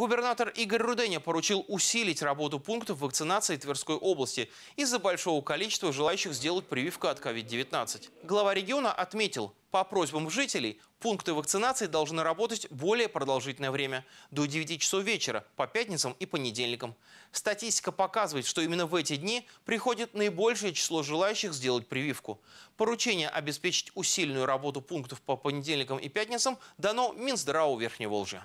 Губернатор Игорь Руденя поручил усилить работу пунктов вакцинации Тверской области из-за большого количества желающих сделать прививку от COVID-19. Глава региона отметил, по просьбам жителей пункты вакцинации должны работать более продолжительное время – до 9 часов вечера по пятницам и понедельникам. Статистика показывает, что именно в эти дни приходит наибольшее число желающих сделать прививку. Поручение обеспечить усиленную работу пунктов по понедельникам и пятницам дано Минздраву Верхней Волжи.